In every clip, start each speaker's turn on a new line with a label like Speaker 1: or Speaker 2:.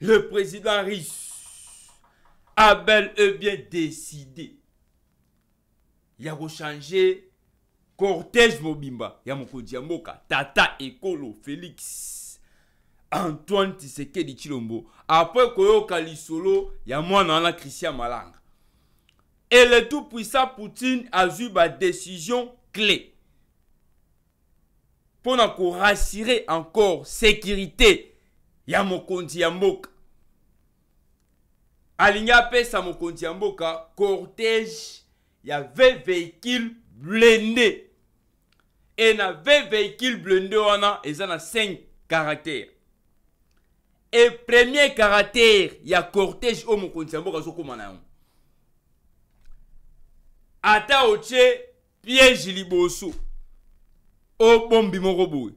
Speaker 1: le président russe a bel et bien décidé Il a changé cortège mobimba y a mon tata Ecolo, félix antoine de chilombo il koyoka lisolo y a christian Malang. et le tout puissant poutine a eu sa décision clé Pour rassurer encore sécurité Yamo a mon alingi apesa mokonzi ya cortège a 20 véhicules blende Et na 20 véhicules blindés wana eza na 5 caractères. Et premier caractère y ya cortège Je mokonzi ya mboka azokóma a. ata otie piège liboso Au moko boye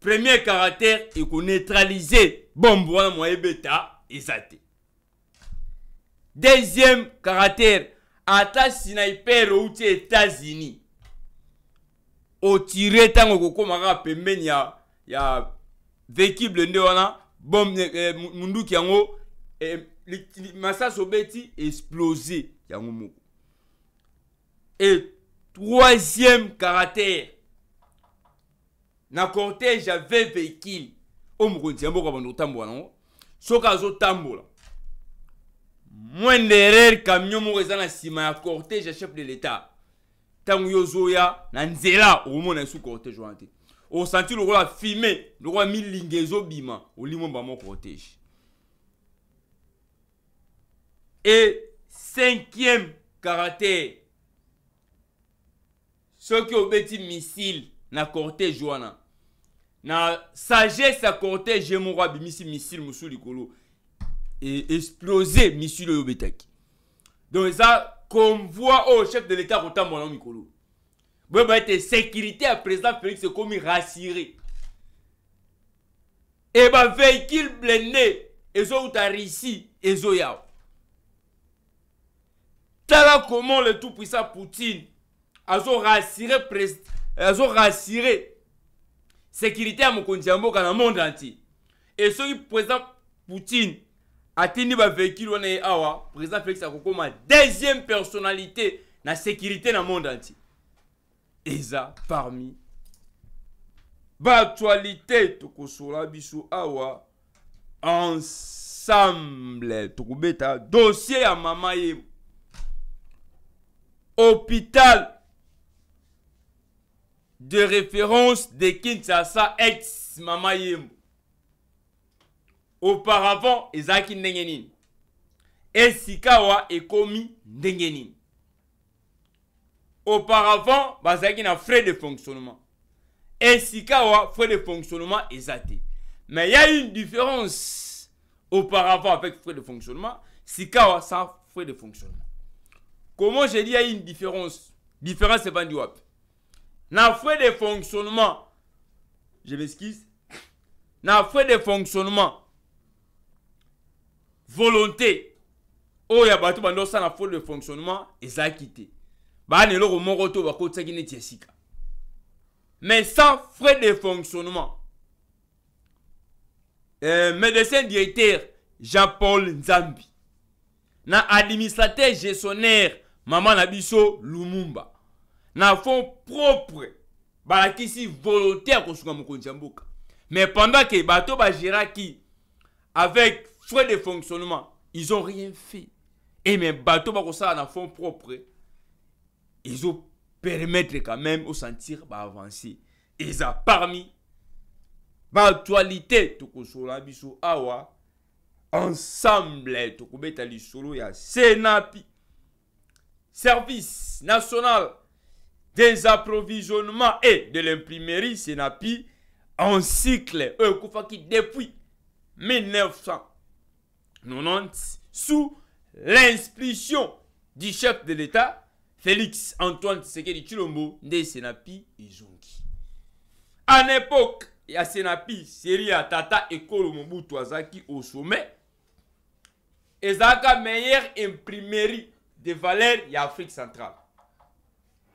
Speaker 1: premier caractère neutraliser bombe wana moyebeta beta te deuxième caractère ata sniper outi états-unis otire ntango okokóma kaka pembeni ya, ya véhicule nde wana bom eh, munduki yango eh, masasi obeti explose yango moko e troisième caractère na cortège ya 20 véhicule o mokonzi ya mboka bando kotambola nango soki azotambola moins d'erreurs camion moko dans na nsima ya cortège chef de l'état yo na nzela un sous bah, cortège wana cortège e cinquième caractère soki obeti missile na cortège na sagesse à cortège mon suis missile et exploser Monsieur le obetaki donc ça, convoi au chef de l'état ami yango bon boyeba ete sécurité à président félix zo ou eh bah, véhicule bavéhicule et zo Et t'as tala comment le tout puissant poutine a rassiré zo rassiré sécurité à mon compte dans le monde entier et qui président poutine de ba véhicule on est awa président Félix Akokoma deuxième personnalité la sécurité dans le monde entier Et ça, parmi ba actualité tokosola awa ensemble tokobeta dossier à mama ye hôpital de référence de Kinshasa ex mama auparavant ezalaki ndenge nini esika awa ekomi ndenge nini auparavant bazalaki na frais de fonctionnement esika un frais de fonctionnement Mais il y a une différence auparavant avec frais de fonctionnement sika ça sans frais de fonctionnement comment je dis a une différence différence du wapi na frais de fonctionnement je m'excuse na frais de fonctionnement volonté Oh Yabato bando la faute de fonctionnement a Bah baa na eloko moko to qui est Jessica. mais sans frais de fonctionnement euh, médecin directeur jean-paul nzambi na administrateur gestionnaire Maman Abisso lumumba na fond propre balakisi volonté ya kosunga mokonzi ya mboka mais pendant que va bato qui avec Soit de fonctionnement, ils n'ont rien fait. Et mes bateaux, ont ça en fonds propre, ils ont permis quand même au sentir bah, avancer. Et parmi l'actualité, biso awa, ensemble, tokobeta lisolo le Senapi, Service national des approvisionnements et de l'imprimerie Senapi, en cycle, depuis 1900 sous l'inscription du chef de l'État, Félix Antoine Tshisekedi Chilombo, de Senapi et Zongi. En époque, il y a Senapi, Seria, Tata et Kolomoboutu Azaki au sommet. ezalaka meilleure imprimerie de valeur ya afrique centrale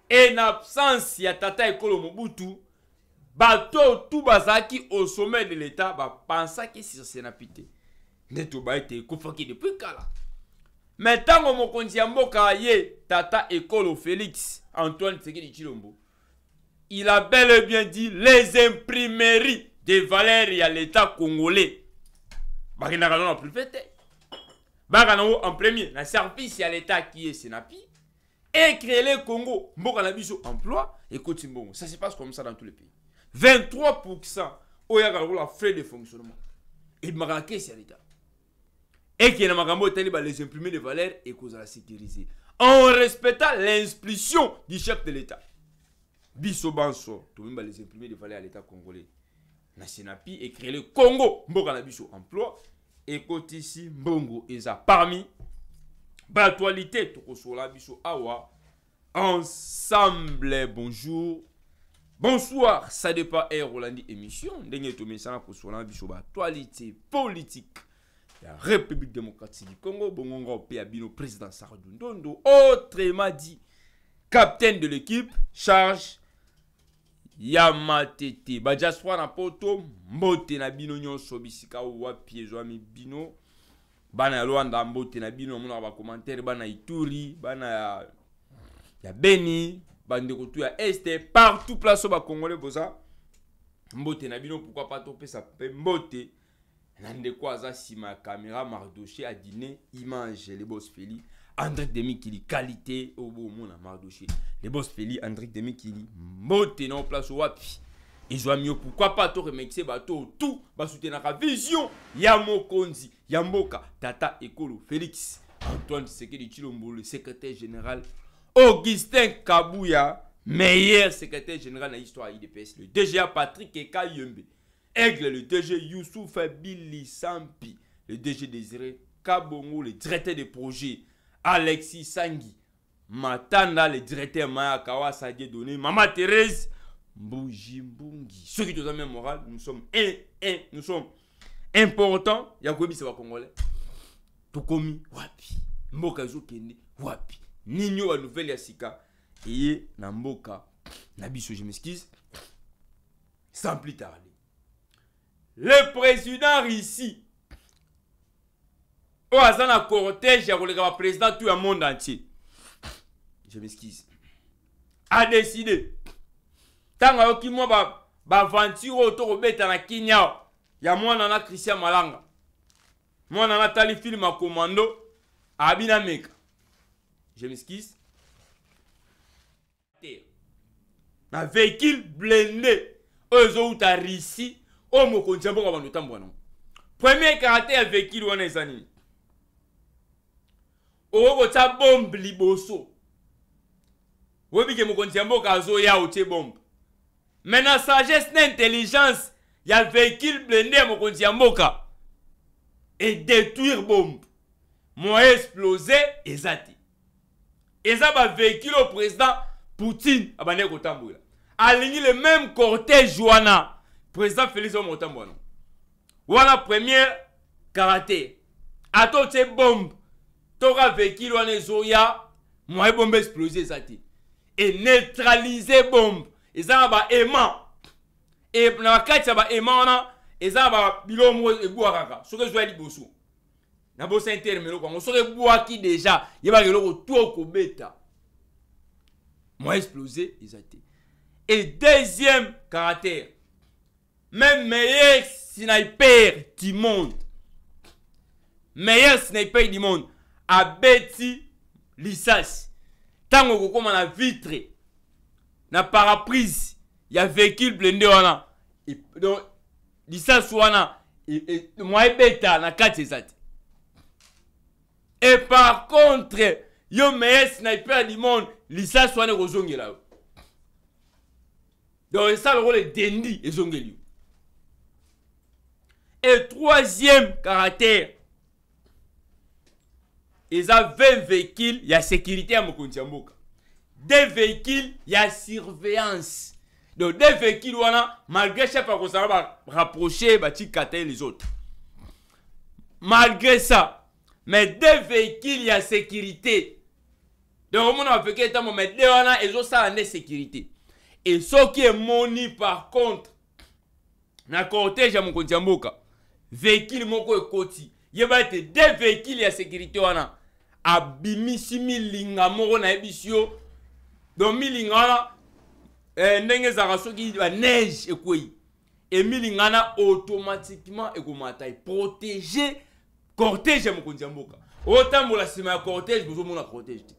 Speaker 1: Et en absence ya tata et mobutu bato tubazaki au sommet de l'état que que senapi Senapité nde de ekufaki depuis kala me ntango mokonzi ya mboka ye tata ekolo félix antoine de Chilombo. il a bel et bien dit les imprimeries de valeur à l'état congolais bakendaka no na plus baka nango en premier na service à l'état qui est senapi le congo mboka na biso emploi ekoti mbongo ça se passe comme ça dans tous les pays 23 oyaka la frais de fonctionnement ebimaka na kesi ya l'état et qui est les imprimés de valeur et cause la sécuriser. En respectant l'inspiration du chef de l'État. Banso. tout le monde les imprimés de valeur à l'État congolais. Nasenapi et créer le Congo. Mboka na emploi. Et ici, Mbongo et ça parmi. Batualité, Tokosola biso awa. Ensemble, bonjour. Bonsoir, ça dépend Air eh, Rolandi émission. Dernier tomé ça na biso bah, actualité politique. La république démocratique du congo Bongo Pia bino président Sardou ndondo autrement dit capitaine de l'équipe charge Yamatete Ba badiaspora na poto mbote na bino nyonso ou wapiezo ami bino bana ya lwanda mbote na bino commentaire bana ituri bana ya, ya beni bande tu ya este partout place oyo Congolais, boza mbote na bino pas mbote Nande Mardoché à Mardoché, il mange les adine image boss feli qui demikili qualité mona boomona Le boss feli andrik demikili mbote na place wapi vais mieux, pourquoi pas bah, tout, bato ba tu la vision ya mokonzi ya mboka tata ekolo félix antoine de Chilombo, le secrétaire général augustin kabuya meilleur secrétaire général na l'histoire idps le dga patrick Yembe. Aigle, le DG Youssouf Abili Sampi, le DG Désiré Kabongo, le directeur de projet Alexis Sangui, Matanda, le directeur Mayakawa Sadie Donné, Maman Thérèse Mbungi. Ceux qui nous ont même moral, nous sommes un, un, nous sommes importants. Yakobi, c'est pas congolais. Tokomi, wapi. Mboka Zokende, wapi. Nino, la nouvelle Yassika. Et Mboka, Nabiso, je m'excuse. Sans plus tarder le président ici au hasard na cortège le le président tout le monde entier je m'excuse adeside ntango ayoki mwa baventure oyo Il na kenya moi mwana a christian malanga Moi na tali talifil ma commando à Mek. je m'excuse na véhicule blende oyo ezowuta russie oyo oh, mokonzi ya mboka bantu otambola nango premier karate ya vekili wana eza nini okokotya bombe liboso oyebike mokonzi ya mboka azoya otie bombe me na sagesse na intelligence ya véhicule blende ya mokonzi ya mboka edétruire bombe moye explose eza te eza bavéhicule oyo président poutine abandaki kotambola alingi le même cortège wana président Félix Omotambono. Voilà premier karaté. Ato bombe. bombes. Tora vécu wana zoya moi bombe exploser zati. Et neutraliser bombe. Et ça va aimant. Et dans carte ça va aimant et ça ba bilomo ebouakaka. Soke zoya liboso. Na bosa interne le Congo soke bouaki déjà. Yeba le tout ko beta. Moi exploser zati. Et deuxième caractère Même meilleur sniper du monde. Meilleur sniper du monde. abeti lisasi ntango okokóma na vitre na paraprise ya véhicule blende wana donc lisasi wana e, e, mwa ebeta na kati eza te e par contre yo meilleur sniper ya limone lisasi wana ekozongela yo donc esa lokola edendi ezongeli yo Et troisième caractère, ils ont 20 véhicules, il y a sécurité à Mokonzi Deux véhicules, il y a surveillance. Donc deux véhicules, voilà, malgré ça, ça va rapprocher les autres. Malgré ça, mais deux véhicules, il y a sécurité. Donc, on a vécu un mais deux ans, ils ont ça en sécurité. Et ce qui est moni, par contre, dans le cortège à Véhicule moko ekoti yeba véhicules de véhicules ya sécurité wana Abimi similinga moko na si yo don milinga wana eh, ndenge neige milinga na automatiquement ekomata protéger, cortège ya mokonzi ya mboka otambola ya cortège mona cortège te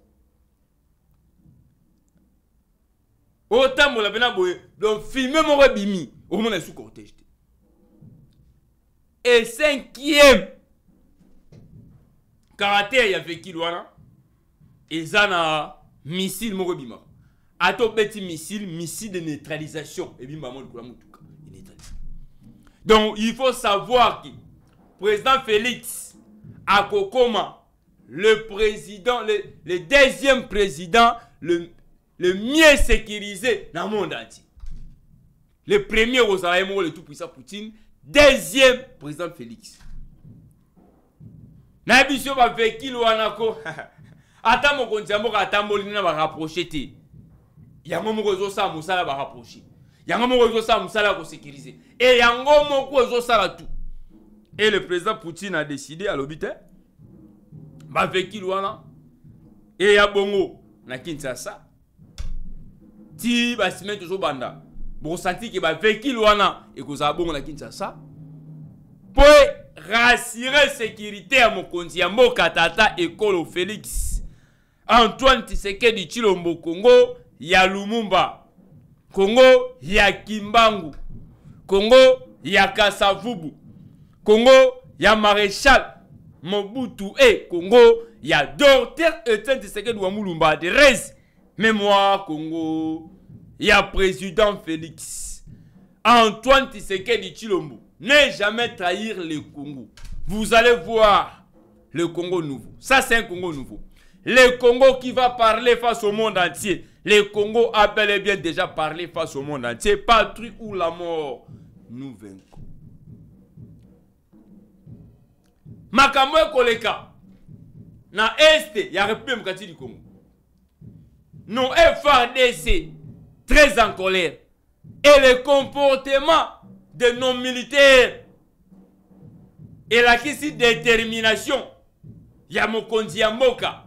Speaker 1: otambola na boye don filme moko cortège et cinquième caractère ya vekili wana ça a missile mort. A ton missile missile de neutralisation tout donc il faut savoir que président félix akokoma le président le, deuxième président le, le mieux sécurisé le monde entier le premier aux sein le tout puissant poutine deuxième président Félix. na biso bavekili wana ko ata mokonzi ya rapprocher atamboli na barapproche te yango moko Musala ba rapprocher. yango moko sa mosala ya sécuriser. Et yango sa la tout Et le président poutine a décidé à l'hôpital. Ba te bavekili wana e y'a bongo na kinshasa ti toujours banda bokosanti ba bavekile wana e a bon na kinshasa pour rassurer sécurité ya mon ya katata tata ekolo félix antoine du chilombo Congo, ya lumumba Congo ya kimbangu kongo ya kasavubu kongo ya maréchal mobutu e Congo. ya docteur etienne du wa de reste mémoire Congo il y a président Félix. Antoine de Chilombo. Ne jamais trahir le Congo. Vous allez voir le Congo nouveau. Ça, c'est un Congo nouveau. Le Congo qui va parler face au monde entier. Le Congo a bel et bien déjà parlé face au monde entier. Pas truc ou la mort, nous vaincons. makambo Koleka. na este a république démocratique du congo non FADC très en colère. Et le comportement de nos militaires et la de détermination ya mokonzi ya mboka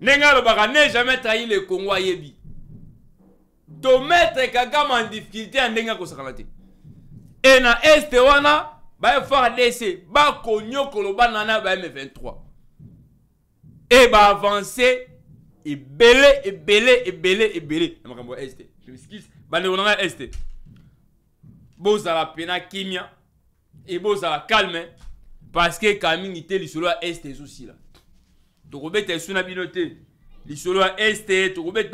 Speaker 1: ndenge jamais trahi le congo To tometre kagame en difficulté et Nenga akosakana te e na este wana ba Konyo Koloba Nana ba m23 ba avancé et belé, et belé, et makambo Je m'excuse. miskisi on na ngai Bon este la pena kimia ça la calme hein. parce que kala mingi est aussi là. este ezosila tokobeta esu na bino te est tu este donc Toi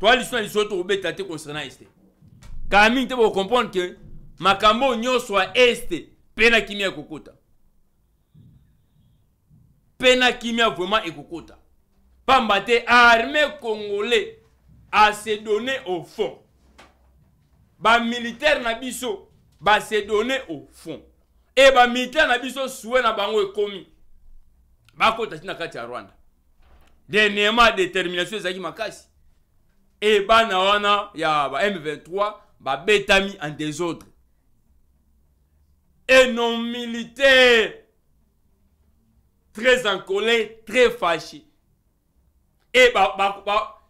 Speaker 1: toa liso na tu tokobeta te concernant este kala mingi te comprendre ke makambo nyo soit este Pena kimia Kokota. Pena kimia vraiment ekokota pamba te armée congolais a se donné au fond militaire na biso se donné au fond Et ba militaire na biso souhait na bango ekomi bakota ti na kati ya rwanda dernièrement détermination zaki makasi ba na wana ya ba m23 betami en désordre Et non militaire très en colère très fâché e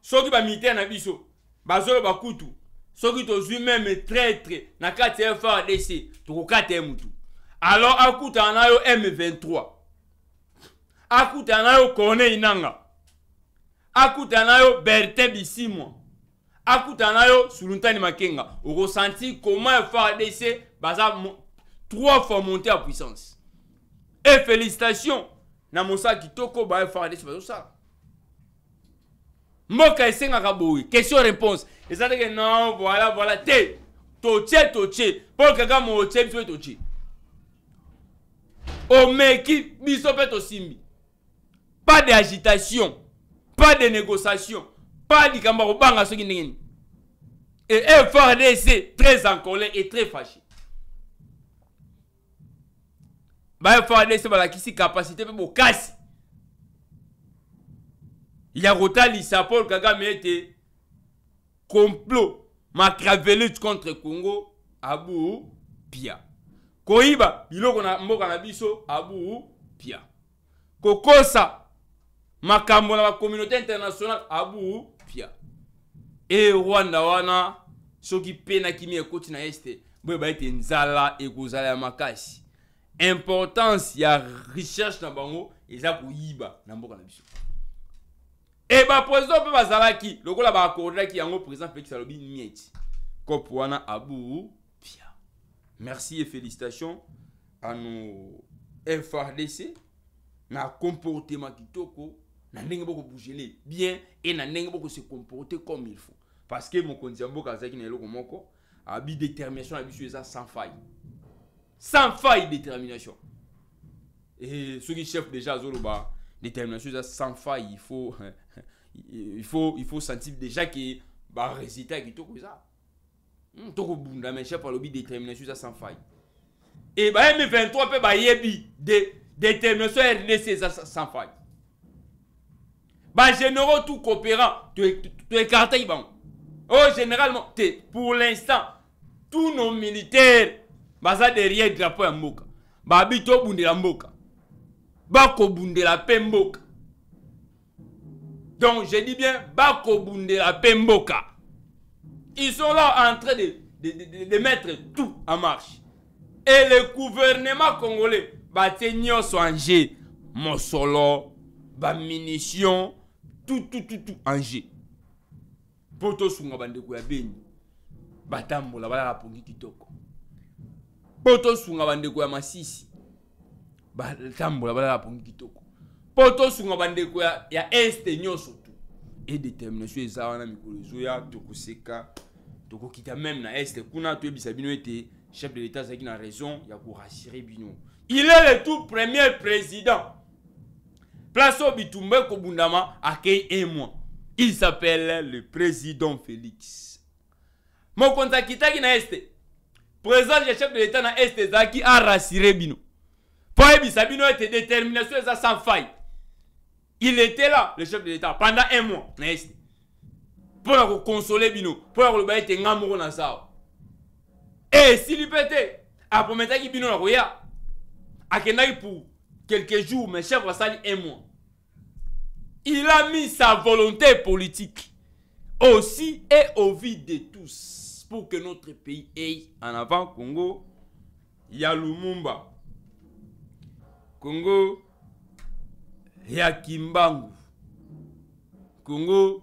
Speaker 1: soki bamilitaire na biso ba kutu soki tozwi meme traître na kati ya frdc tokokata ye mutu alors akutana na yo m23 akutana na yo corneille nanga akutana na yo bertin bisimwa akutana na yo suluntani makenga ressenti, comment FARDC baza trois fois monté en puissance et félicitations na ki toko ba frdc ça mboka esengaka boye question réponse que non voilà voilà te totie totie mpo kaka mootie biso mpe totie omeki biso mpe tosimbi pas de agitation pas de négociation pas de ya banga soki ndenge nini et FRDC très en colère et très fâché ba FRDC balakisi capacité mpe bokasi ya kotalisa paul kagame ete complot makravelute contre congo abu pia koyiba biloko na mboka na biso abu pia kokosa makambo na bacommunauté internationale abu pia e rwanda wana soki mpe na kimia ekoti na este boyeba ete nzala ekozala ya makasi importance ya recherche na bango eza koyiba na mboka na biso le eh, e bapresident mpe bazalaki lokola baakordaki yango président félix alobi nieti kope wana abu pia merci et félicitations à nos frdc na comportement toko na ndenge bokobugele bien et na ndenge se comporter comme il faut parce que mon mokonzi ya mboka azalaki na eloko moko bi détermination na biso ça sans faille sans faille détermination Et ceux qui chef déjà bas détermination sans faille. Il faut, il faut, il faut sentir déjà que bah résister qui tout ça. Hmm, Toko bunda mais chef par lobby détermination sans faille. Et bah M23 peut bah yebi de détermination RDC sans faille. Bah généraux tout coopérant, tu écartes bon. Oh généralement, pour l'instant tous nos militaires bah, ça derrière drapeau bah, bi mboka. de la mboka bako la Pemboka. donc je dis bien bakobundela la Pemboka. ils sont là en train de, de, de, de mettre tout en marche et le gouvernement congolais va g Mon mosolo bamunition tout tout tout tout en jeu mpo de Batambo la beni batambola balala pongi kitoko Poto masisi batambola balala kitoko poto sunga bandeko ya, ya este nyonso tu edétermination eza wana mikolo ezoya tokoseka tokokita même na este kuna ebisa bino ete chef de l'état azalaki na raison ya korassire bino il est le tout premier président place bitumbe ko bundama akei un mois il s'appelle le président félix mokonzi akitaki na este président chef de l'état na este a arassire bino Sabino était détermination sans faille il était là le chef de l'état pendant un mois Pour Pour este mpo na kokonsole bino était amoureux dans ça. Et un na sawa à mpe que aprometaki bino na à Kenai pour quelques jours mais chef asali un mois il a mis sa volonté politique aussi et au vide de tous pour que notre pays aille en avant Congo a Congo ya Kimbangu, Congo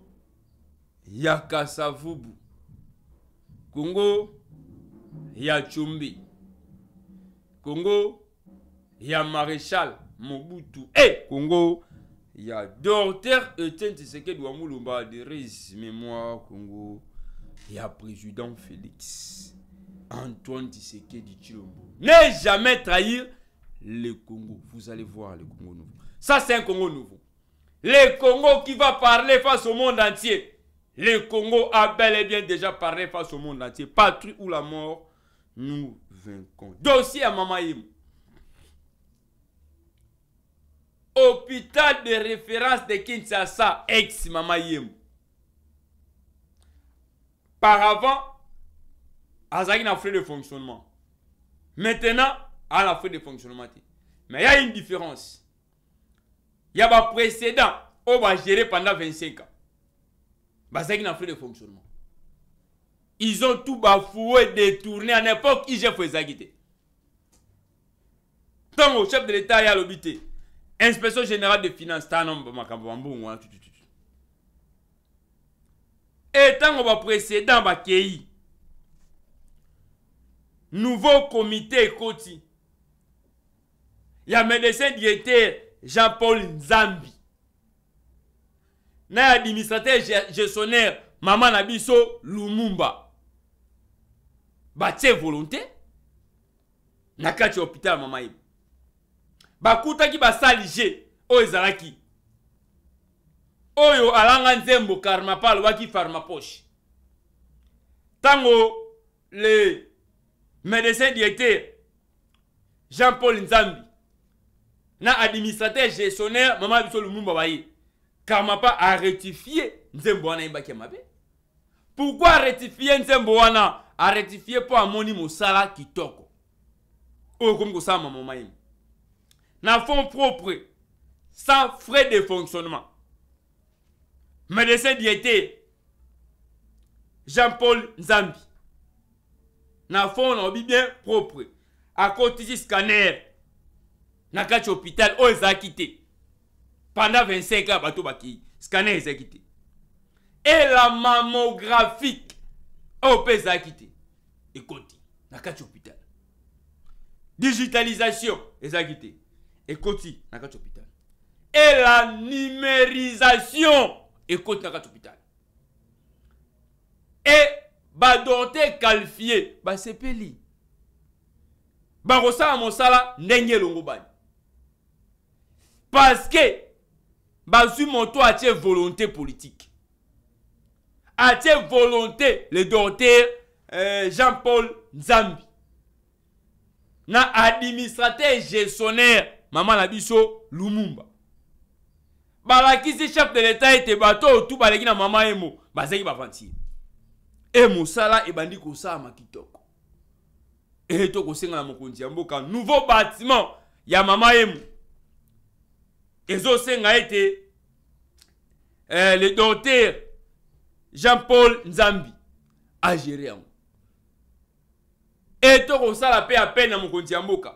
Speaker 1: ya Kasavubu, Congo ya Chumbi, Congo ya Maréchal Mobutu et eh, Congo ya Docteur Etienne Tshisekedi wa Mulumba de Riz Mémoire Congo ya Président Félix Antoine Tshisekedi Chilombo. Ne jamais trahir le Congo. Vous allez voir le Congo nouveau. Ça, c'est un Congo nouveau. Le Congo qui va parler face au monde entier. Le Congo a bel et bien déjà parlé face au monde entier. Patrie ou la mort, nous vaincons. Dossier à Mamaïm. Hôpital de référence de Kinshasa, ex-Mamaïm. Par avant, Azagina a fait le fonctionnement. Maintenant, à la fin de fonctionnement. Mais il y a une différence. Il y a un précédent on va gérer pendant 25 ans. qui n'a fait de fonctionnement. Ils ont tout bafoué, détourné à l'époque qui ont fait agiter Tant au chef de l'État y a l'obité. Inspection générale de finances, tant l'obité. Hein, Et tant que va précédent, bah, Nouveau comité Koti il y a médecin directeur Jean-Paul Nzambi. a administrateur gestionnaire Maman Nabiso Lumumba. Batie volonté. Na kati hôpital Maman bah, qui Bakuta ki a o ezalaki. Oyo oh, alanga nzembo karmapal farma farmapoche. Tango le médecin directeur Jean-Paul Nzambi na administrateur gestionnaire mama biso lumumba baye karmapa a rectifié nzembo wana ayebaki rectifier mabe A rectifier nzembo wana arectifie amoni mosala kitoko oyo comme ça, maman. Dans na fond propre sans frais de fonctionnement médecin diété jean-paul nzambi na fond propre bien propre du scanner na kati hôpital oyo ezalaki te pendant 25 ans bato bakei scanner ezalaki te ela mamographique oyo mpe ezalaki te ekoti na kati hôpital digitalisation ezalaki te ekoti na kati hôpital ela numérisation ekoti na kati hôpital e badorte kalfie basepeli bakosala mosala ndenge elongo bani Parce que Bazu Moto a tient volonté politique. A volonté le docteur euh, Jean-Paul Nzambi. Na administrateur gestionnaire Maman Nabiso Lumumba. balakisi chef de l'état était bato oyo tu qui na Maman emo mon bavantir et mosala ça. ma kitoko e tokosenga na mokonzi ya mboka nouveau bâtiment ya Maman emo ezosenga été été eh, le docteur jean paul nzambi Et tu la paix à peine à mon mon Dans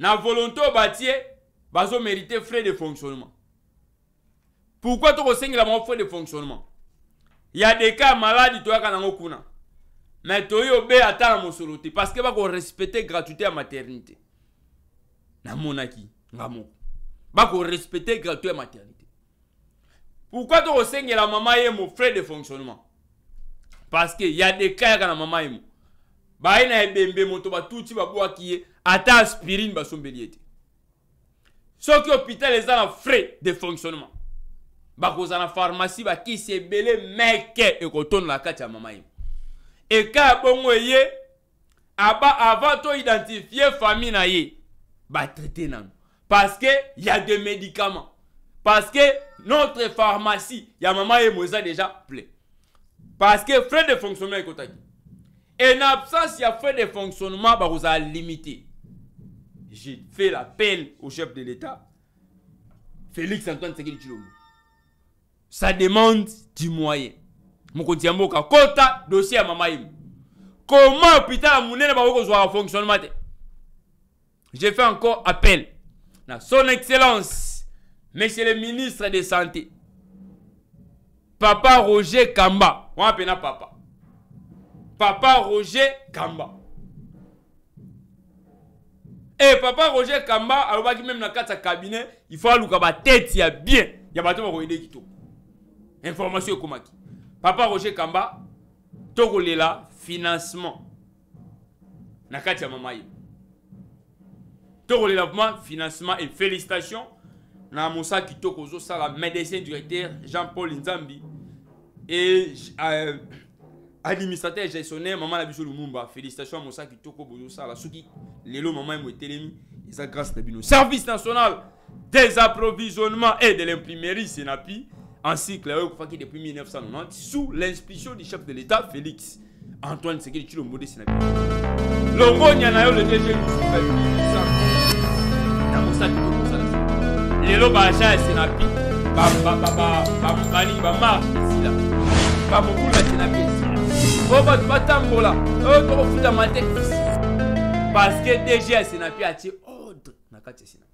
Speaker 1: la volonté bâtier, baso mérité frais de fonctionnement Pourquoi pourkui l'a un frais de fonctionnement y a Il a des cas malades toyaka nango Mais me toyi obeya à ta mon te parce que ke respecter gratuité la maternité Dans mon mon bakorespecte respecter ya maternité Pourquoi la maman mama mon frais de fonctionnement parce que y a bah, il ya deka yaka na mama yemo baye na ebembe moto batuti babwaki ye ata aspirine basombeli ye te soki hôpital les na frais de fonctionnement bakozala la pharmacie bah, qui bakisi et meke ekotondola kati ya mama yemo eka ya bongo ye aba ah, avant toi identifier famille na bah traiter nano parce qu'il y a des médicaments. Parce que notre pharmacie, il y a maman et Moza déjà plein. Parce que frais de fonctionnement est contact. Et en absence, il y a frais de fonctionnement, bah, vous allez J'ai fait l'appel au chef de l'État, Félix Antoine Tshisekedi Ça demande du moyen. Mon quotidien, quota, dossier à maman Comment hôpital à Mounen bah, va fonctionnement J'ai fait encore appel. Son Excellence, Monsieur le ministre de Santé, Papa Roger Kamba, on appelle papa. Papa Roger Kamba. Et eh, papa Roger Kamba, alors même dans le cabinet, il faut aller la tête, il y a bien, il y a pas qui tout. Information comme Papa Roger Kamba, là, financement. Nakati ya mama relèvement, financement et félicitations na mosala ça, Sala, médecin directeur jean paul nzambi et euh, administrateur gestionnaire Maman Abisou lumumba félicitations à Kitokozo, ça, la souki. lelo mama Mouetelemi, et ça grâce à bino service national des approvisionnements et de l'imprimerie senapi en cycle euh, depuis 1990 sous l'inspiration du chef de l'état félix antoine le chilombo de senapi longonia na le dg mosaki tokozala sika lelo baagent ya senapi bamobali bamarke esila bamobulu ya senapi esila po bato batambola oyo tokofutama te parce que dg ya senapi atie ordre na kati ya senapi